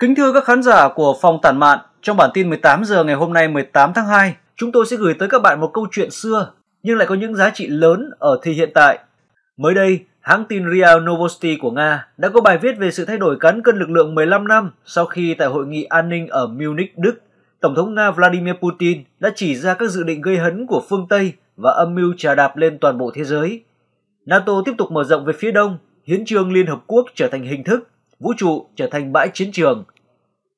Kính thưa các khán giả của Phòng Tản Mạn, trong bản tin 18 giờ ngày hôm nay 18 tháng 2, chúng tôi sẽ gửi tới các bạn một câu chuyện xưa nhưng lại có những giá trị lớn ở thì hiện tại. Mới đây, hãng tin RIA Novosti của Nga đã có bài viết về sự thay đổi cán cân lực lượng 15 năm sau khi tại hội nghị an ninh ở Munich, Đức, Tổng thống Nga Vladimir Putin đã chỉ ra các dự định gây hấn của phương Tây và âm mưu trà đạp lên toàn bộ thế giới. NATO tiếp tục mở rộng về phía đông, hiến trương Liên Hợp Quốc trở thành hình thức vũ trụ trở thành bãi chiến trường.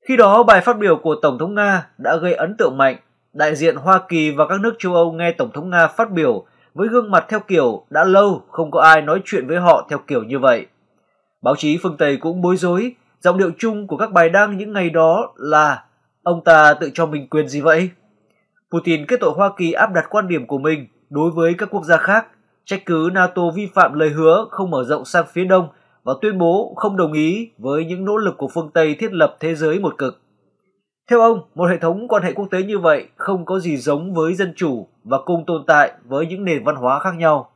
Khi đó, bài phát biểu của Tổng thống Nga đã gây ấn tượng mạnh. Đại diện Hoa Kỳ và các nước châu Âu nghe Tổng thống Nga phát biểu với gương mặt theo kiểu đã lâu không có ai nói chuyện với họ theo kiểu như vậy. Báo chí phương Tây cũng bối rối, giọng điệu chung của các bài đăng những ngày đó là ông ta tự cho mình quyền gì vậy? Putin kết tội Hoa Kỳ áp đặt quan điểm của mình đối với các quốc gia khác, trách cứ NATO vi phạm lời hứa không mở rộng sang phía đông và tuyên bố không đồng ý với những nỗ lực của phương Tây thiết lập thế giới một cực. Theo ông, một hệ thống quan hệ quốc tế như vậy không có gì giống với dân chủ và cùng tồn tại với những nền văn hóa khác nhau.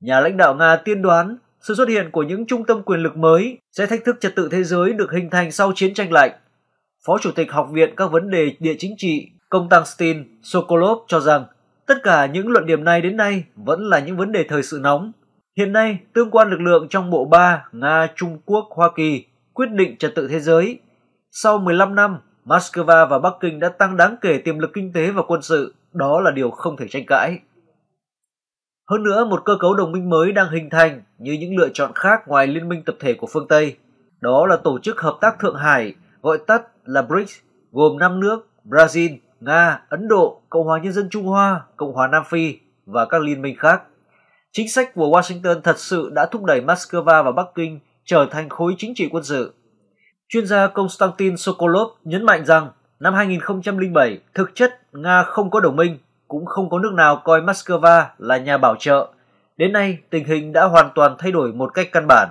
Nhà lãnh đạo Nga tiên đoán sự xuất hiện của những trung tâm quyền lực mới sẽ thách thức trật tự thế giới được hình thành sau chiến tranh lạnh. Phó Chủ tịch Học viện các vấn đề địa chính trị Konstantin Sokolov cho rằng tất cả những luận điểm này đến nay vẫn là những vấn đề thời sự nóng Hiện nay, tương quan lực lượng trong bộ ba Nga, Trung Quốc, Hoa Kỳ quyết định trật tự thế giới. Sau 15 năm, Moscow và Bắc Kinh đã tăng đáng kể tiềm lực kinh tế và quân sự, đó là điều không thể tranh cãi. Hơn nữa, một cơ cấu đồng minh mới đang hình thành như những lựa chọn khác ngoài liên minh tập thể của phương Tây. Đó là Tổ chức Hợp tác Thượng Hải, gọi tắt là BRICS, gồm 5 nước Brazil, Nga, Ấn Độ, Cộng hòa Nhân dân Trung Hoa, Cộng hòa Nam Phi và các liên minh khác. Chính sách của Washington thật sự đã thúc đẩy Moscow và Bắc Kinh trở thành khối chính trị quân sự. Chuyên gia Konstantin Sokolov nhấn mạnh rằng năm 2007, thực chất Nga không có đồng minh, cũng không có nước nào coi Moscow là nhà bảo trợ. Đến nay, tình hình đã hoàn toàn thay đổi một cách căn bản.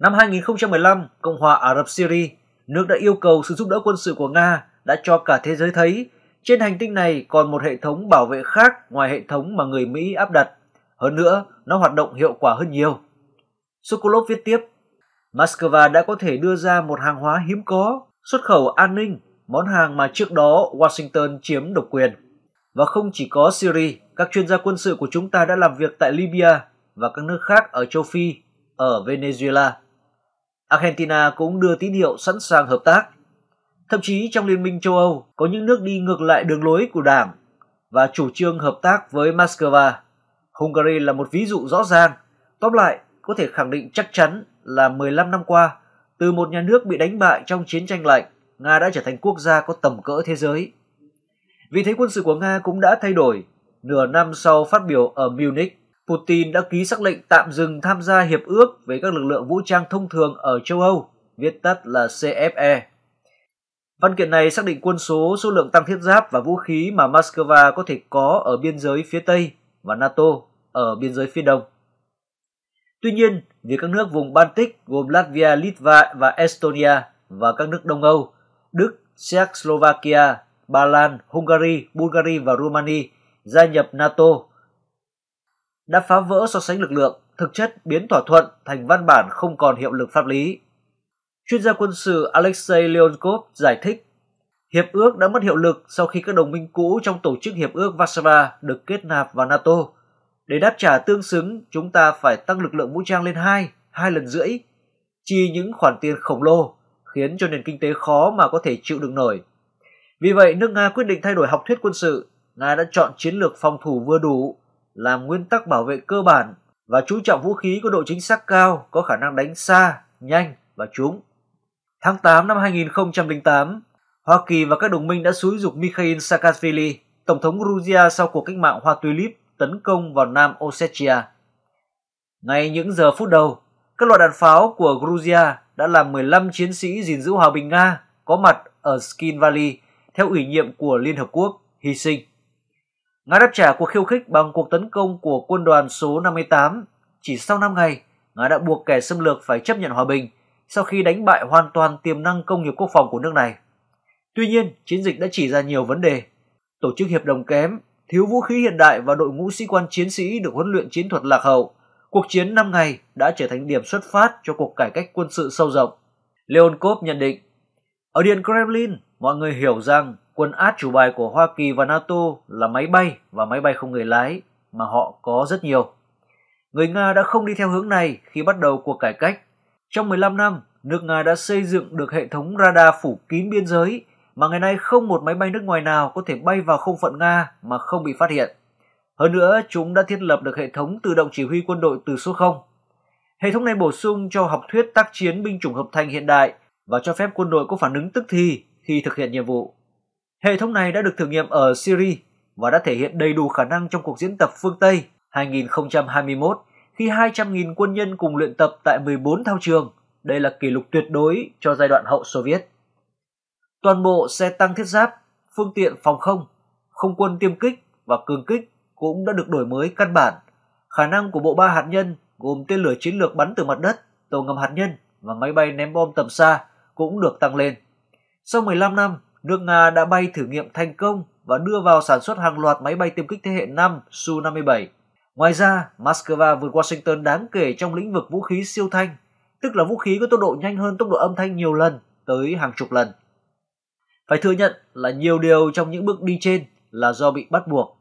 Năm 2015, Cộng hòa Ả Rập Syria, nước đã yêu cầu sự giúp đỡ quân sự của Nga đã cho cả thế giới thấy trên hành tinh này còn một hệ thống bảo vệ khác ngoài hệ thống mà người Mỹ áp đặt. Hơn nữa, nó hoạt động hiệu quả hơn nhiều. Sokolov viết tiếp, Moscow đã có thể đưa ra một hàng hóa hiếm có, xuất khẩu an ninh, món hàng mà trước đó Washington chiếm độc quyền. Và không chỉ có Syria, các chuyên gia quân sự của chúng ta đã làm việc tại Libya và các nước khác ở châu Phi, ở Venezuela. Argentina cũng đưa tín hiệu sẵn sàng hợp tác. Thậm chí trong Liên minh châu Âu có những nước đi ngược lại đường lối của Đảng và chủ trương hợp tác với Moscow. Hungary là một ví dụ rõ ràng. Tóm lại, có thể khẳng định chắc chắn là 15 năm qua, từ một nhà nước bị đánh bại trong chiến tranh lạnh, Nga đã trở thành quốc gia có tầm cỡ thế giới. Vì thế quân sự của Nga cũng đã thay đổi. Nửa năm sau phát biểu ở Munich, Putin đã ký xác lệnh tạm dừng tham gia hiệp ước với các lực lượng vũ trang thông thường ở châu Âu, viết tắt là CFE. Văn kiện này xác định quân số, số lượng tăng thiết giáp và vũ khí mà Moscow có thể có ở biên giới phía Tây và NATO ở biên giới phía đông. Tuy nhiên, việc các nước vùng Baltic gồm Latvia, Litva và Estonia và các nước Đông Âu, Đức, Czechoslovakia, Ba Lan, Hungary, Bulgaria và Romania gia nhập NATO đã phá vỡ so sánh lực lượng, thực chất biến thỏa thuận thành văn bản không còn hiệu lực pháp lý. Chuyên gia quân sự Alexei Leonkov giải thích Hiệp ước đã mất hiệu lực sau khi các đồng minh cũ trong tổ chức Hiệp ước Warsaw được kết nạp vào NATO. Để đáp trả tương xứng, chúng ta phải tăng lực lượng vũ trang lên 2, 2 lần rưỡi, chi những khoản tiền khổng lồ, khiến cho nền kinh tế khó mà có thể chịu được nổi. Vì vậy, nước Nga quyết định thay đổi học thuyết quân sự. Nga đã chọn chiến lược phòng thủ vừa đủ, làm nguyên tắc bảo vệ cơ bản và chú trọng vũ khí có độ chính xác cao, có khả năng đánh xa, nhanh và trúng. Tháng 8 năm 2008, Hoa Kỳ và các đồng minh đã xúi dục Mikhail Saakashvili, Tổng thống Georgia sau cuộc cách mạng Hoa Tulip tấn công vào Nam Ossetia. Ngay những giờ phút đầu, các loại đạn pháo của Georgia đã làm 15 chiến sĩ gìn giữ hòa bình Nga có mặt ở Skin Valley theo ủy nhiệm của Liên Hợp Quốc hy sinh. Nga đáp trả cuộc khiêu khích bằng cuộc tấn công của quân đoàn số 58. Chỉ sau 5 ngày, Nga đã buộc kẻ xâm lược phải chấp nhận hòa bình sau khi đánh bại hoàn toàn tiềm năng công nghiệp quốc phòng của nước này. Tuy nhiên, chiến dịch đã chỉ ra nhiều vấn đề. Tổ chức hiệp đồng kém, thiếu vũ khí hiện đại và đội ngũ sĩ quan chiến sĩ được huấn luyện chiến thuật lạc hậu. Cuộc chiến 5 ngày đã trở thành điểm xuất phát cho cuộc cải cách quân sự sâu rộng. Leon Leonkov nhận định, ở Điện Kremlin, mọi người hiểu rằng quân át chủ bài của Hoa Kỳ và NATO là máy bay và máy bay không người lái mà họ có rất nhiều. Người Nga đã không đi theo hướng này khi bắt đầu cuộc cải cách. Trong 15 năm, nước Nga đã xây dựng được hệ thống radar phủ kín biên giới mà ngày nay không một máy bay nước ngoài nào có thể bay vào không phận Nga mà không bị phát hiện. Hơn nữa, chúng đã thiết lập được hệ thống tự động chỉ huy quân đội từ số 0. Hệ thống này bổ sung cho học thuyết tác chiến binh chủng hợp thành hiện đại và cho phép quân đội có phản ứng tức thì khi thực hiện nhiệm vụ. Hệ thống này đã được thử nghiệm ở Syria và đã thể hiện đầy đủ khả năng trong cuộc diễn tập phương Tây 2021 khi 200.000 quân nhân cùng luyện tập tại 14 thao trường. Đây là kỷ lục tuyệt đối cho giai đoạn hậu Soviet. Toàn bộ xe tăng thiết giáp, phương tiện phòng không, không quân tiêm kích và cường kích cũng đã được đổi mới căn bản. Khả năng của bộ ba hạt nhân gồm tên lửa chiến lược bắn từ mặt đất, tàu ngầm hạt nhân và máy bay ném bom tầm xa cũng được tăng lên. Sau 15 năm, nước Nga đã bay thử nghiệm thành công và đưa vào sản xuất hàng loạt máy bay tiêm kích thế hệ 5 Su-57. Ngoài ra, Moscow vượt Washington đáng kể trong lĩnh vực vũ khí siêu thanh, tức là vũ khí có tốc độ nhanh hơn tốc độ âm thanh nhiều lần, tới hàng chục lần. Phải thừa nhận là nhiều điều trong những bước đi trên là do bị bắt buộc.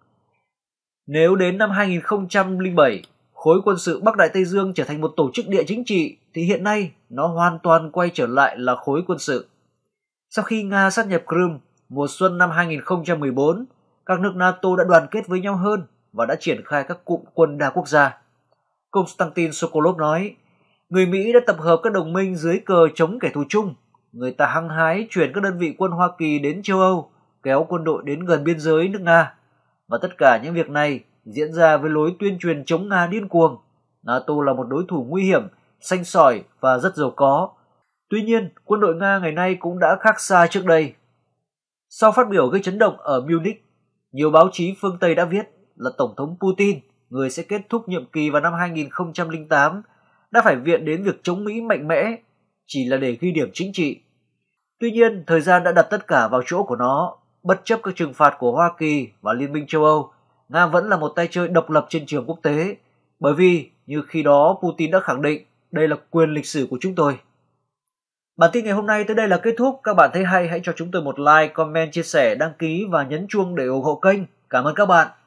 Nếu đến năm 2007, khối quân sự Bắc Đại Tây Dương trở thành một tổ chức địa chính trị thì hiện nay nó hoàn toàn quay trở lại là khối quân sự. Sau khi Nga sát nhập Crimea mùa xuân năm 2014, các nước NATO đã đoàn kết với nhau hơn và đã triển khai các cụm quân đa quốc gia. Konstantin Sokolov nói, người Mỹ đã tập hợp các đồng minh dưới cờ chống kẻ thù chung người ta hăng hái chuyển các đơn vị quân Hoa Kỳ đến châu Âu, kéo quân đội đến gần biên giới nước Nga. Và tất cả những việc này diễn ra với lối tuyên truyền chống Nga điên cuồng. NATO là một đối thủ nguy hiểm, xanh sỏi và rất giàu có. Tuy nhiên, quân đội Nga ngày nay cũng đã khác xa trước đây. Sau phát biểu gây chấn động ở Munich, nhiều báo chí phương Tây đã viết là Tổng thống Putin, người sẽ kết thúc nhiệm kỳ vào năm 2008, đã phải viện đến việc chống Mỹ mạnh mẽ chỉ là để ghi điểm chính trị. Tuy nhiên, thời gian đã đặt tất cả vào chỗ của nó. Bất chấp các trừng phạt của Hoa Kỳ và Liên minh châu Âu, Nga vẫn là một tay chơi độc lập trên trường quốc tế, bởi vì như khi đó Putin đã khẳng định đây là quyền lịch sử của chúng tôi. Bản tin ngày hôm nay tới đây là kết thúc. Các bạn thấy hay hãy cho chúng tôi một like, comment, chia sẻ, đăng ký và nhấn chuông để ủng hộ kênh. Cảm ơn các bạn.